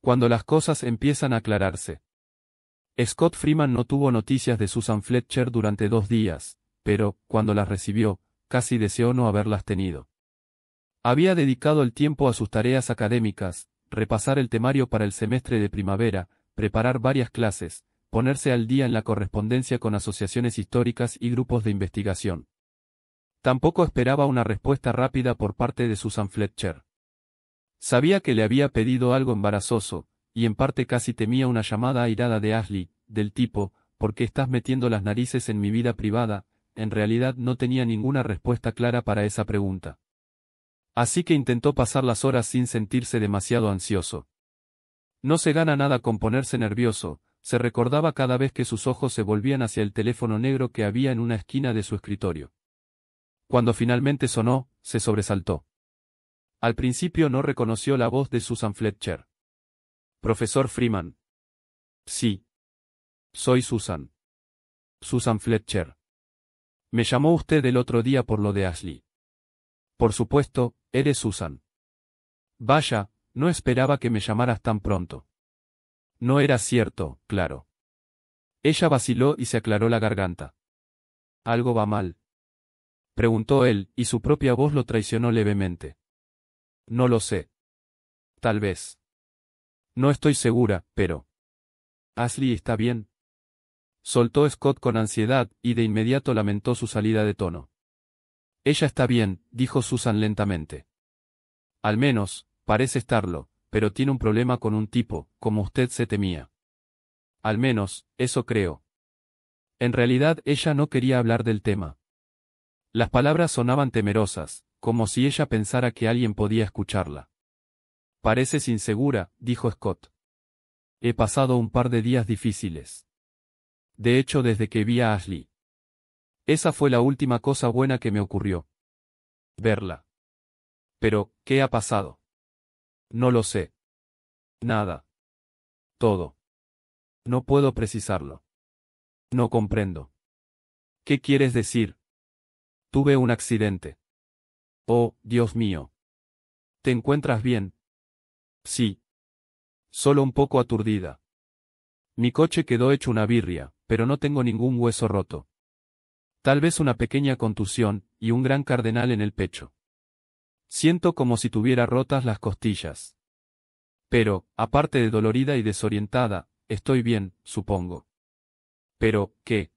Cuando las cosas empiezan a aclararse. Scott Freeman no tuvo noticias de Susan Fletcher durante dos días, pero, cuando las recibió, casi deseó no haberlas tenido. Había dedicado el tiempo a sus tareas académicas, repasar el temario para el semestre de primavera, preparar varias clases, ponerse al día en la correspondencia con asociaciones históricas y grupos de investigación. Tampoco esperaba una respuesta rápida por parte de Susan Fletcher. Sabía que le había pedido algo embarazoso, y en parte casi temía una llamada airada de Ashley, del tipo, ¿por qué estás metiendo las narices en mi vida privada? En realidad no tenía ninguna respuesta clara para esa pregunta. Así que intentó pasar las horas sin sentirse demasiado ansioso. No se gana nada con ponerse nervioso, se recordaba cada vez que sus ojos se volvían hacia el teléfono negro que había en una esquina de su escritorio. Cuando finalmente sonó, se sobresaltó. Al principio no reconoció la voz de Susan Fletcher. Profesor Freeman. Sí. Soy Susan. Susan Fletcher. Me llamó usted el otro día por lo de Ashley. Por supuesto, eres Susan. Vaya, no esperaba que me llamaras tan pronto. No era cierto, claro. Ella vaciló y se aclaró la garganta. Algo va mal. Preguntó él, y su propia voz lo traicionó levemente. No lo sé. Tal vez. No estoy segura, pero. Ashley está bien. Soltó Scott con ansiedad, y de inmediato lamentó su salida de tono. Ella está bien, dijo Susan lentamente. Al menos, parece estarlo, pero tiene un problema con un tipo, como usted se temía. Al menos, eso creo. En realidad ella no quería hablar del tema. Las palabras sonaban temerosas, como si ella pensara que alguien podía escucharla. Pareces insegura, dijo Scott. He pasado un par de días difíciles. De hecho, desde que vi a Ashley. Esa fue la última cosa buena que me ocurrió. Verla. Pero, ¿qué ha pasado? No lo sé. Nada. Todo. No puedo precisarlo. No comprendo. ¿Qué quieres decir? Tuve un accidente. Oh, Dios mío. ¿Te encuentras bien? Sí. Solo un poco aturdida. Mi coche quedó hecho una birria, pero no tengo ningún hueso roto. Tal vez una pequeña contusión, y un gran cardenal en el pecho. Siento como si tuviera rotas las costillas. Pero, aparte de dolorida y desorientada, estoy bien, supongo. Pero, ¿qué?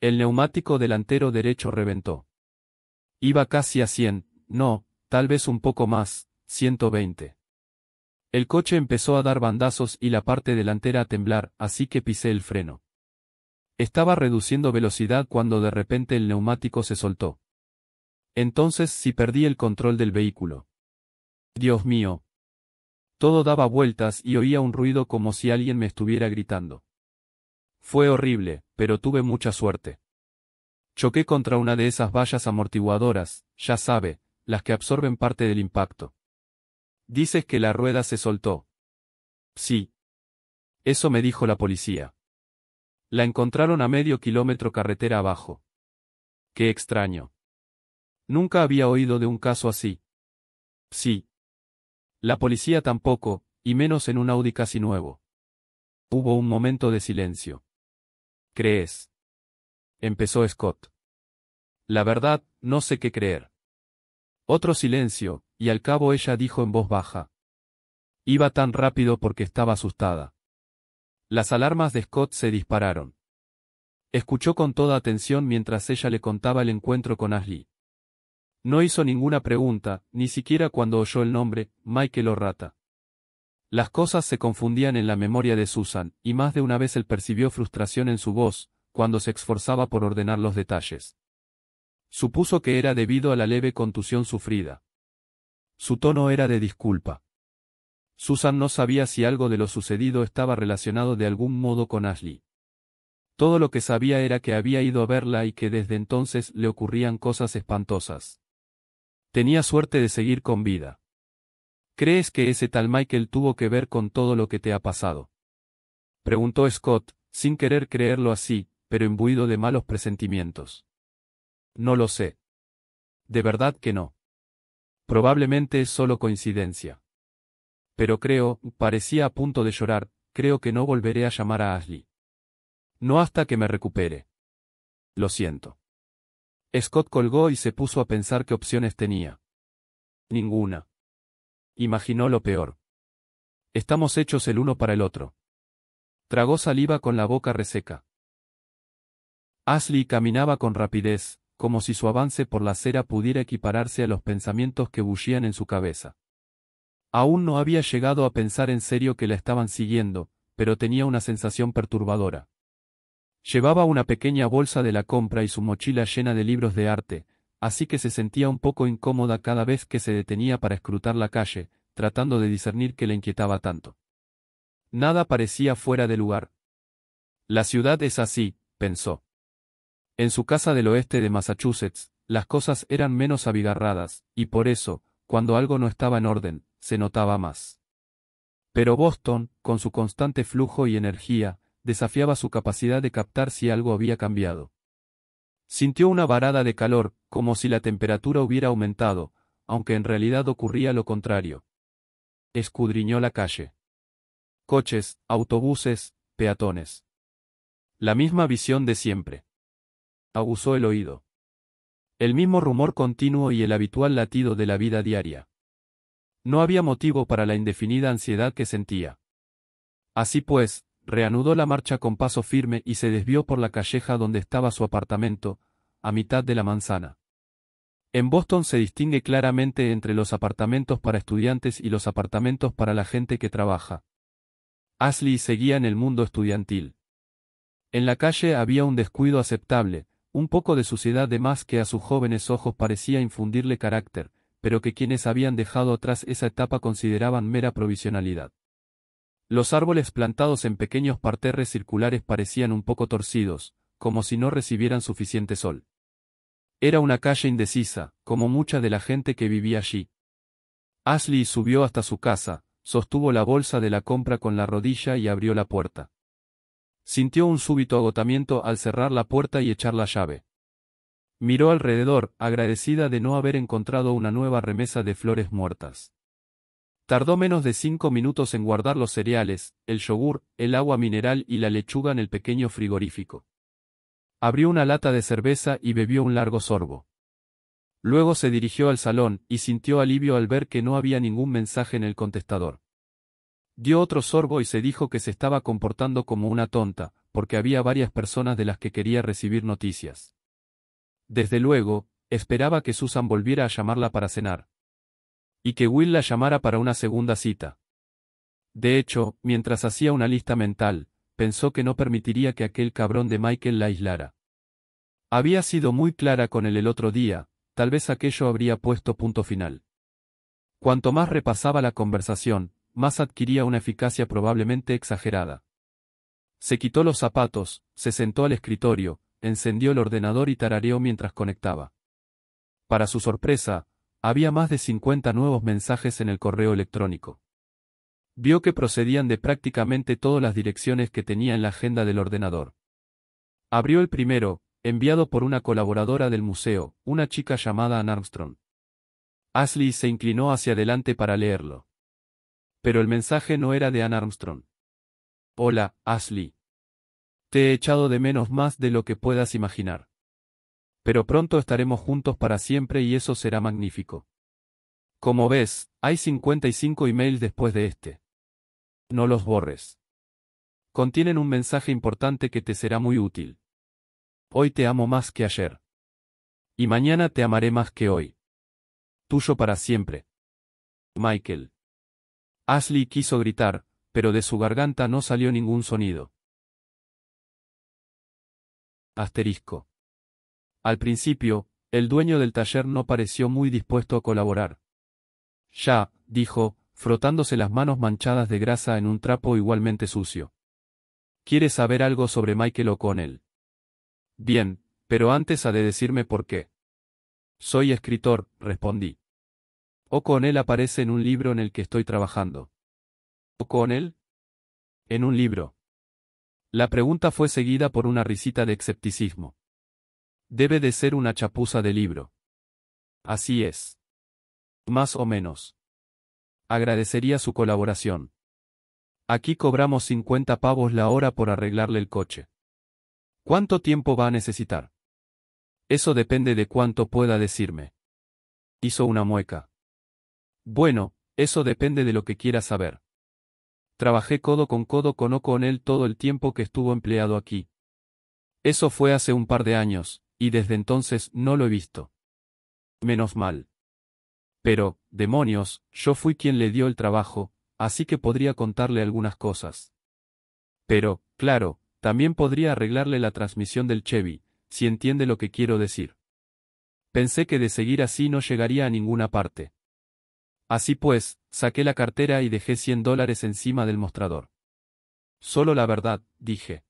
El neumático delantero derecho reventó. Iba casi a 100, no, tal vez un poco más, 120. El coche empezó a dar bandazos y la parte delantera a temblar, así que pisé el freno. Estaba reduciendo velocidad cuando de repente el neumático se soltó. Entonces sí perdí el control del vehículo. Dios mío. Todo daba vueltas y oía un ruido como si alguien me estuviera gritando. Fue horrible, pero tuve mucha suerte. Choqué contra una de esas vallas amortiguadoras, ya sabe, las que absorben parte del impacto. Dices que la rueda se soltó. Sí. Eso me dijo la policía. La encontraron a medio kilómetro carretera abajo. Qué extraño. Nunca había oído de un caso así. Sí. La policía tampoco, y menos en un Audi casi nuevo. Hubo un momento de silencio. ¿Crees? empezó Scott. La verdad, no sé qué creer. Otro silencio, y al cabo ella dijo en voz baja. Iba tan rápido porque estaba asustada. Las alarmas de Scott se dispararon. Escuchó con toda atención mientras ella le contaba el encuentro con Ashley. No hizo ninguna pregunta, ni siquiera cuando oyó el nombre, Michael Rata. Las cosas se confundían en la memoria de Susan, y más de una vez él percibió frustración en su voz, cuando se esforzaba por ordenar los detalles. Supuso que era debido a la leve contusión sufrida. Su tono era de disculpa. Susan no sabía si algo de lo sucedido estaba relacionado de algún modo con Ashley. Todo lo que sabía era que había ido a verla y que desde entonces le ocurrían cosas espantosas. Tenía suerte de seguir con vida. ¿Crees que ese tal Michael tuvo que ver con todo lo que te ha pasado? Preguntó Scott, sin querer creerlo así, pero imbuido de malos presentimientos. No lo sé. De verdad que no. Probablemente es solo coincidencia. Pero creo, parecía a punto de llorar, creo que no volveré a llamar a Ashley. No hasta que me recupere. Lo siento. Scott colgó y se puso a pensar qué opciones tenía. Ninguna. Imaginó lo peor. Estamos hechos el uno para el otro. Tragó saliva con la boca reseca. Ashley caminaba con rapidez, como si su avance por la acera pudiera equipararse a los pensamientos que bullían en su cabeza. Aún no había llegado a pensar en serio que la estaban siguiendo, pero tenía una sensación perturbadora. Llevaba una pequeña bolsa de la compra y su mochila llena de libros de arte, así que se sentía un poco incómoda cada vez que se detenía para escrutar la calle, tratando de discernir qué le inquietaba tanto. Nada parecía fuera de lugar. La ciudad es así, pensó. En su casa del oeste de Massachusetts, las cosas eran menos abigarradas, y por eso, cuando algo no estaba en orden, se notaba más. Pero Boston, con su constante flujo y energía, desafiaba su capacidad de captar si algo había cambiado. Sintió una varada de calor, como si la temperatura hubiera aumentado, aunque en realidad ocurría lo contrario. Escudriñó la calle. Coches, autobuses, peatones. La misma visión de siempre abusó el oído. El mismo rumor continuo y el habitual latido de la vida diaria. No había motivo para la indefinida ansiedad que sentía. Así pues, reanudó la marcha con paso firme y se desvió por la calleja donde estaba su apartamento, a mitad de la manzana. En Boston se distingue claramente entre los apartamentos para estudiantes y los apartamentos para la gente que trabaja. Ashley seguía en el mundo estudiantil. En la calle había un descuido aceptable, un poco de suciedad de más que a sus jóvenes ojos parecía infundirle carácter, pero que quienes habían dejado atrás esa etapa consideraban mera provisionalidad. Los árboles plantados en pequeños parterres circulares parecían un poco torcidos, como si no recibieran suficiente sol. Era una calle indecisa, como mucha de la gente que vivía allí. Ashley subió hasta su casa, sostuvo la bolsa de la compra con la rodilla y abrió la puerta. Sintió un súbito agotamiento al cerrar la puerta y echar la llave. Miró alrededor, agradecida de no haber encontrado una nueva remesa de flores muertas. Tardó menos de cinco minutos en guardar los cereales, el yogur, el agua mineral y la lechuga en el pequeño frigorífico. Abrió una lata de cerveza y bebió un largo sorbo. Luego se dirigió al salón y sintió alivio al ver que no había ningún mensaje en el contestador. Dio otro sorbo y se dijo que se estaba comportando como una tonta, porque había varias personas de las que quería recibir noticias. Desde luego, esperaba que Susan volviera a llamarla para cenar. Y que Will la llamara para una segunda cita. De hecho, mientras hacía una lista mental, pensó que no permitiría que aquel cabrón de Michael la aislara. Había sido muy clara con él el otro día, tal vez aquello habría puesto punto final. Cuanto más repasaba la conversación, más adquiría una eficacia probablemente exagerada. Se quitó los zapatos, se sentó al escritorio, encendió el ordenador y tarareó mientras conectaba. Para su sorpresa, había más de 50 nuevos mensajes en el correo electrónico. Vio que procedían de prácticamente todas las direcciones que tenía en la agenda del ordenador. Abrió el primero, enviado por una colaboradora del museo, una chica llamada Ann Armstrong. Ashley se inclinó hacia adelante para leerlo pero el mensaje no era de Ann Armstrong. Hola, Ashley. Te he echado de menos más de lo que puedas imaginar. Pero pronto estaremos juntos para siempre y eso será magnífico. Como ves, hay 55 emails después de este. No los borres. Contienen un mensaje importante que te será muy útil. Hoy te amo más que ayer. Y mañana te amaré más que hoy. Tuyo para siempre. Michael. Ashley quiso gritar, pero de su garganta no salió ningún sonido. Asterisco. Al principio, el dueño del taller no pareció muy dispuesto a colaborar. Ya, dijo, frotándose las manos manchadas de grasa en un trapo igualmente sucio. ¿Quieres saber algo sobre Michael O'Connell? Bien, pero antes ha de decirme por qué. Soy escritor, respondí. O con él aparece en un libro en el que estoy trabajando. ¿O con él? En un libro. La pregunta fue seguida por una risita de escepticismo. Debe de ser una chapuza de libro. Así es. Más o menos. Agradecería su colaboración. Aquí cobramos 50 pavos la hora por arreglarle el coche. ¿Cuánto tiempo va a necesitar? Eso depende de cuánto pueda decirme. Hizo una mueca. Bueno, eso depende de lo que quiera saber. Trabajé codo con codo con Oco él todo el tiempo que estuvo empleado aquí. Eso fue hace un par de años, y desde entonces no lo he visto. Menos mal. Pero, demonios, yo fui quien le dio el trabajo, así que podría contarle algunas cosas. Pero, claro, también podría arreglarle la transmisión del Chevy, si entiende lo que quiero decir. Pensé que de seguir así no llegaría a ninguna parte. Así pues, saqué la cartera y dejé 100 dólares encima del mostrador. Solo la verdad, dije.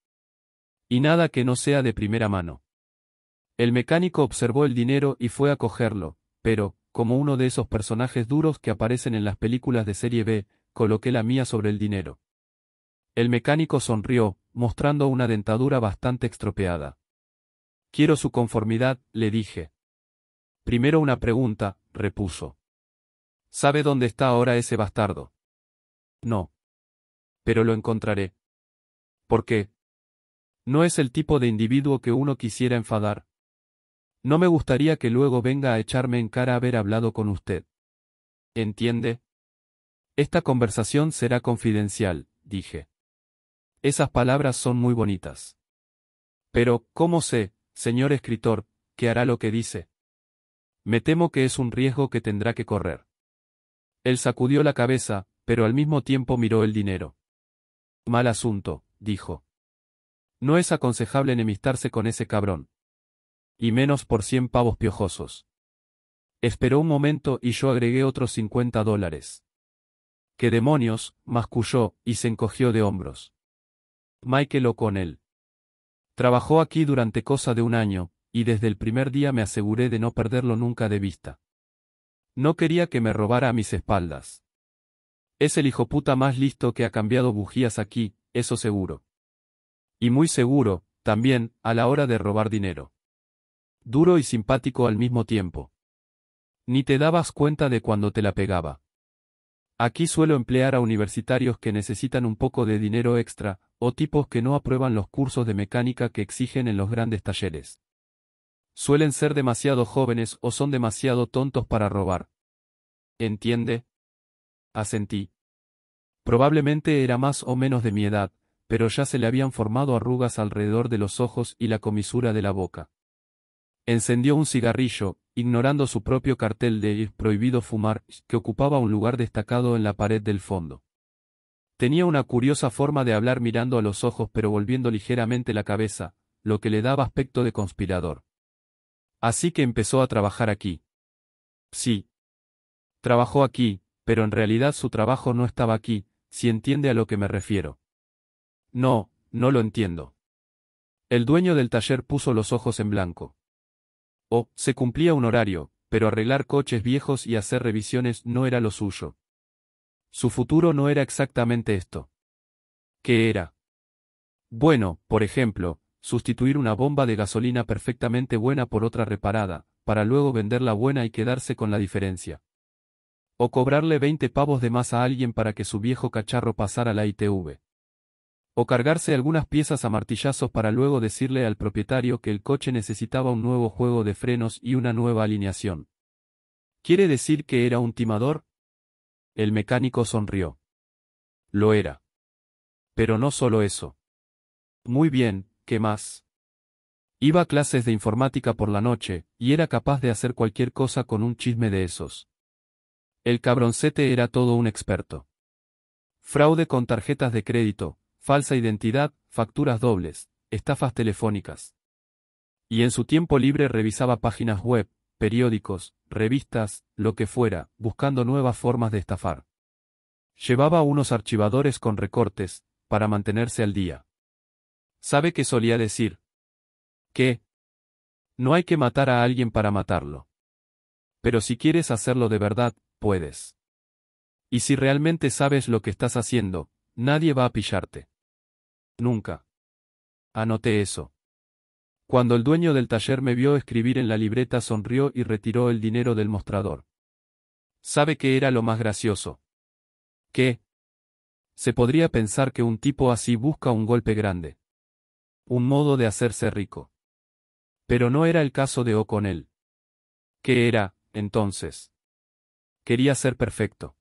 Y nada que no sea de primera mano. El mecánico observó el dinero y fue a cogerlo, pero, como uno de esos personajes duros que aparecen en las películas de serie B, coloqué la mía sobre el dinero. El mecánico sonrió, mostrando una dentadura bastante estropeada. Quiero su conformidad, le dije. Primero una pregunta, repuso. ¿Sabe dónde está ahora ese bastardo? No. Pero lo encontraré. ¿Por qué? No es el tipo de individuo que uno quisiera enfadar. No me gustaría que luego venga a echarme en cara haber hablado con usted. ¿Entiende? Esta conversación será confidencial, dije. Esas palabras son muy bonitas. Pero, ¿cómo sé, señor escritor, que hará lo que dice? Me temo que es un riesgo que tendrá que correr. Él sacudió la cabeza, pero al mismo tiempo miró el dinero. Mal asunto, dijo. No es aconsejable enemistarse con ese cabrón. Y menos por cien pavos piojosos. Esperó un momento y yo agregué otros cincuenta dólares. ¿Qué demonios? masculló, y se encogió de hombros. Michael él, Trabajó aquí durante cosa de un año, y desde el primer día me aseguré de no perderlo nunca de vista. No quería que me robara a mis espaldas. Es el puta más listo que ha cambiado bujías aquí, eso seguro. Y muy seguro, también, a la hora de robar dinero. Duro y simpático al mismo tiempo. Ni te dabas cuenta de cuando te la pegaba. Aquí suelo emplear a universitarios que necesitan un poco de dinero extra, o tipos que no aprueban los cursos de mecánica que exigen en los grandes talleres. Suelen ser demasiado jóvenes o son demasiado tontos para robar. ¿Entiende? Asentí. Probablemente era más o menos de mi edad, pero ya se le habían formado arrugas alrededor de los ojos y la comisura de la boca. Encendió un cigarrillo, ignorando su propio cartel de prohibido fumar, que ocupaba un lugar destacado en la pared del fondo. Tenía una curiosa forma de hablar mirando a los ojos pero volviendo ligeramente la cabeza, lo que le daba aspecto de conspirador. Así que empezó a trabajar aquí. Sí. Trabajó aquí, pero en realidad su trabajo no estaba aquí, si entiende a lo que me refiero. No, no lo entiendo. El dueño del taller puso los ojos en blanco. Oh, se cumplía un horario, pero arreglar coches viejos y hacer revisiones no era lo suyo. Su futuro no era exactamente esto. ¿Qué era? Bueno, por ejemplo, sustituir una bomba de gasolina perfectamente buena por otra reparada, para luego venderla buena y quedarse con la diferencia. O cobrarle 20 pavos de más a alguien para que su viejo cacharro pasara la ITV. O cargarse algunas piezas a martillazos para luego decirle al propietario que el coche necesitaba un nuevo juego de frenos y una nueva alineación. ¿Quiere decir que era un timador? El mecánico sonrió. Lo era. Pero no solo eso. Muy bien, ¿qué más? Iba a clases de informática por la noche, y era capaz de hacer cualquier cosa con un chisme de esos. El cabroncete era todo un experto. Fraude con tarjetas de crédito, falsa identidad, facturas dobles, estafas telefónicas. Y en su tiempo libre revisaba páginas web, periódicos, revistas, lo que fuera, buscando nuevas formas de estafar. Llevaba unos archivadores con recortes, para mantenerse al día. ¿Sabe que solía decir? Que no hay que matar a alguien para matarlo. Pero si quieres hacerlo de verdad, puedes. Y si realmente sabes lo que estás haciendo, nadie va a pillarte. Nunca. Anoté eso. Cuando el dueño del taller me vio escribir en la libreta sonrió y retiró el dinero del mostrador. ¿Sabe que era lo más gracioso? ¿Qué? Se podría pensar que un tipo así busca un golpe grande un modo de hacerse rico. Pero no era el caso de O'Connell. Oh ¿Qué era, entonces? Quería ser perfecto.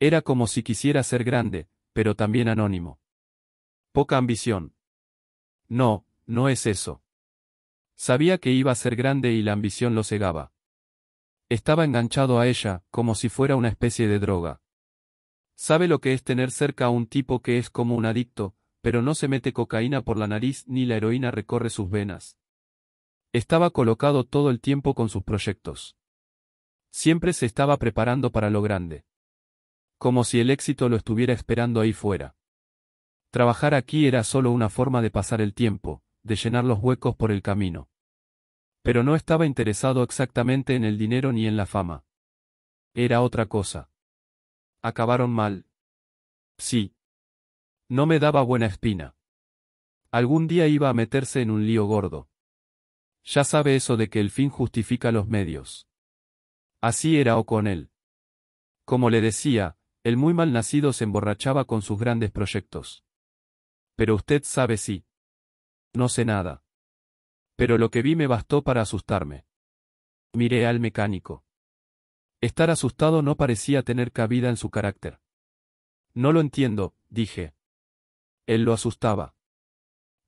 Era como si quisiera ser grande, pero también anónimo. Poca ambición. No, no es eso. Sabía que iba a ser grande y la ambición lo cegaba. Estaba enganchado a ella, como si fuera una especie de droga. ¿Sabe lo que es tener cerca a un tipo que es como un adicto, pero no se mete cocaína por la nariz ni la heroína recorre sus venas. Estaba colocado todo el tiempo con sus proyectos. Siempre se estaba preparando para lo grande. Como si el éxito lo estuviera esperando ahí fuera. Trabajar aquí era solo una forma de pasar el tiempo, de llenar los huecos por el camino. Pero no estaba interesado exactamente en el dinero ni en la fama. Era otra cosa. Acabaron mal. Sí, no me daba buena espina. Algún día iba a meterse en un lío gordo. Ya sabe eso de que el fin justifica los medios. Así era o con él. Como le decía, el muy mal nacido se emborrachaba con sus grandes proyectos. Pero usted sabe sí. No sé nada. Pero lo que vi me bastó para asustarme. Miré al mecánico. Estar asustado no parecía tener cabida en su carácter. No lo entiendo, dije. Él lo asustaba.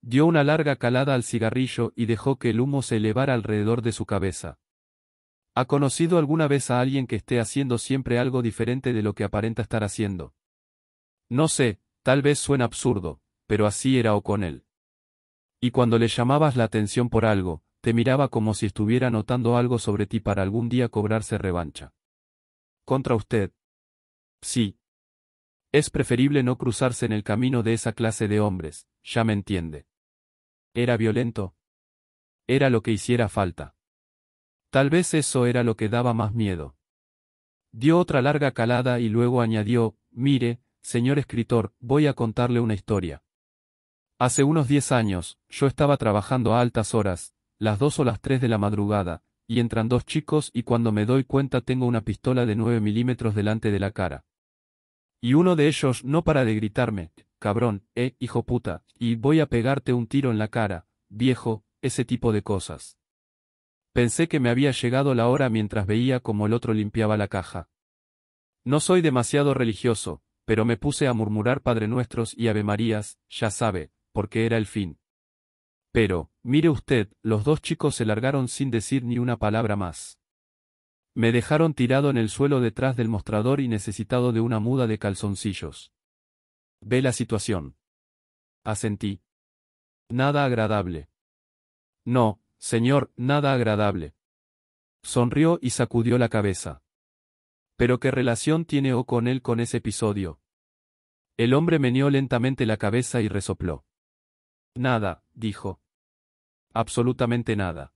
Dio una larga calada al cigarrillo y dejó que el humo se elevara alrededor de su cabeza. ¿Ha conocido alguna vez a alguien que esté haciendo siempre algo diferente de lo que aparenta estar haciendo? No sé, tal vez suena absurdo, pero así era o con él. Y cuando le llamabas la atención por algo, te miraba como si estuviera notando algo sobre ti para algún día cobrarse revancha. Contra usted. Sí, es preferible no cruzarse en el camino de esa clase de hombres, ya me entiende. Era violento. Era lo que hiciera falta. Tal vez eso era lo que daba más miedo. Dio otra larga calada y luego añadió, mire, señor escritor, voy a contarle una historia. Hace unos diez años, yo estaba trabajando a altas horas, las dos o las tres de la madrugada, y entran dos chicos y cuando me doy cuenta tengo una pistola de nueve milímetros delante de la cara. Y uno de ellos no para de gritarme, cabrón, eh, hijo puta, y voy a pegarte un tiro en la cara, viejo, ese tipo de cosas. Pensé que me había llegado la hora mientras veía como el otro limpiaba la caja. No soy demasiado religioso, pero me puse a murmurar Padre Nuestros y Ave Marías, ya sabe, porque era el fin. Pero, mire usted, los dos chicos se largaron sin decir ni una palabra más. Me dejaron tirado en el suelo detrás del mostrador y necesitado de una muda de calzoncillos. Ve la situación. Asentí. Nada agradable. No, señor, nada agradable. Sonrió y sacudió la cabeza. Pero ¿qué relación tiene O con él con ese episodio? El hombre meneó lentamente la cabeza y resopló. Nada, dijo. Absolutamente nada.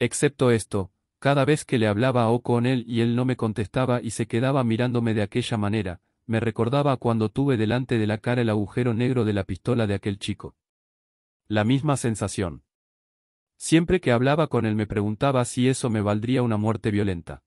Excepto esto, cada vez que le hablaba con él y él no me contestaba y se quedaba mirándome de aquella manera, me recordaba cuando tuve delante de la cara el agujero negro de la pistola de aquel chico. La misma sensación. Siempre que hablaba con él me preguntaba si eso me valdría una muerte violenta.